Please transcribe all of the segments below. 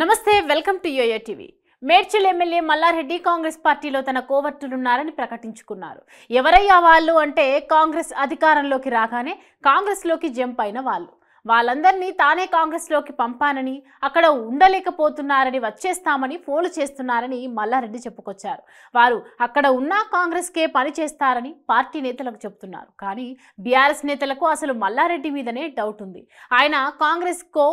నమస్తే welcome to yoyo TV Medchal MLA Mallareddy Congress పార్టీలో తన కోవర్టులున్నారని ప్రకటించుకున్నారు ఎవరయ్యా వాళ్ళు అంటే కాంగ్రెస్ అధికారంలోకి రాగానే కాంగ్రెస్లోకి జంప్ అయిన వాళ్ళు వాళ్ళందరినీ తానే కాంగ్రెస్లోకి పంపానని అక్కడ ఉండలేకపోతున్నారని వచ్చేస్తామని ఫోన్లు చేస్తున్నారని మల్లారెడ్డి చెప్పుకొచ్చారు వారు అక్కడ ఉన్న కాంగ్రెస్కే పని చేస్తారని పార్టీ నేతలకు చెబుతున్నారు కానీ బీఆర్ఎస్ నేతలకు అసలు మల్లారెడ్డి మీదనే డౌట్ ఉంది ఆయన కాంగ్రెస్కో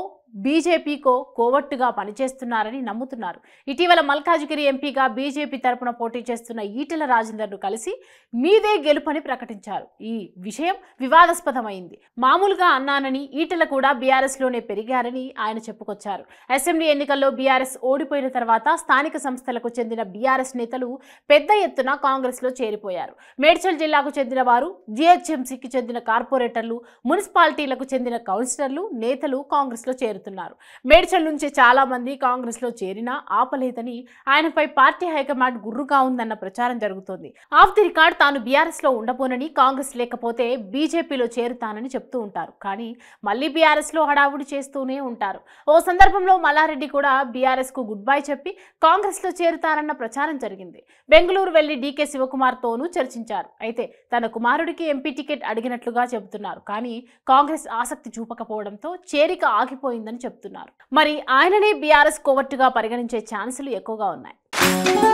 బీజేపీకో కోవట్టుగా పనిచేస్తున్నారని నమ్ముతున్నారు ఇటీవల మల్కాజ్గిరి ఎంపీగా బీజేపీ తరపున పోటీ చేస్తున్న ఈటెల రాజేందర్ను కలిసి మీదే గెలుపని ప్రకటించారు ఈ విషయం వివాదాస్పదమైంది మామూలుగా అన్నానని ఈటెల కూడా బీఆర్ఎస్లోనే పెరిగారని ఆయన చెప్పుకొచ్చారు అసెంబ్లీ ఎన్నికల్లో బీఆర్ఎస్ ఓడిపోయిన తర్వాత స్థానిక సంస్థలకు చెందిన బీఆర్ఎస్ నేతలు పెద్ద ఎత్తున కాంగ్రెస్లో చేరిపోయారు మేడ్చల్ జిల్లాకు చెందిన వారు జిహెచ్ఎంసీకి చెందిన కార్పొరేటర్లు మున్సిపాలిటీలకు చెందిన కౌన్సిలర్లు నేతలు కాంగ్రెస్లో చేరు పెడుతున్నారు మేడ్చల్ నుంచి చాలా మంది కాంగ్రెస్లో చేరినా ఆపలేదని ఆయనపై పార్టీ హైకమాండ్ గుర్రుగా ఉందన్న ప్రచారం జరుగుతోంది ఆఫ్ ది రికార్డ్ తాను బీఆర్ఎస్లో ఉండబోనని కాంగ్రెస్ లేకపోతే బీజేపీలో చేరుతానని చెప్తూ ఉంటారు కానీ మళ్ళీ బీఆర్ఎస్లో హడావుడి చేస్తూనే ఉంటారు ఓ సందర్భంలో మల్లారెడ్డి కూడా బీఆర్ఎస్కు గుడ్ బై చెప్పి కాంగ్రెస్లో చేరుతారన్న ప్రచారం జరిగింది బెంగళూరు వెళ్లి డీకే శివకుమార్తోనూ చర్చించారు అయితే తన కుమారుడికి ఎంపీ టికెట్ అడిగినట్లుగా చెబుతున్నారు కానీ కాంగ్రెస్ ఆసక్తి చూపకపోవడంతో చేరిక ఆగిపోయిందని ఉందని చెప్తున్నారు మరి ఆయననే బీఆర్ఎస్ కోవర్టుగా పరిగణించే ఛాన్సులు ఎక్కువగా ఉన్నాయి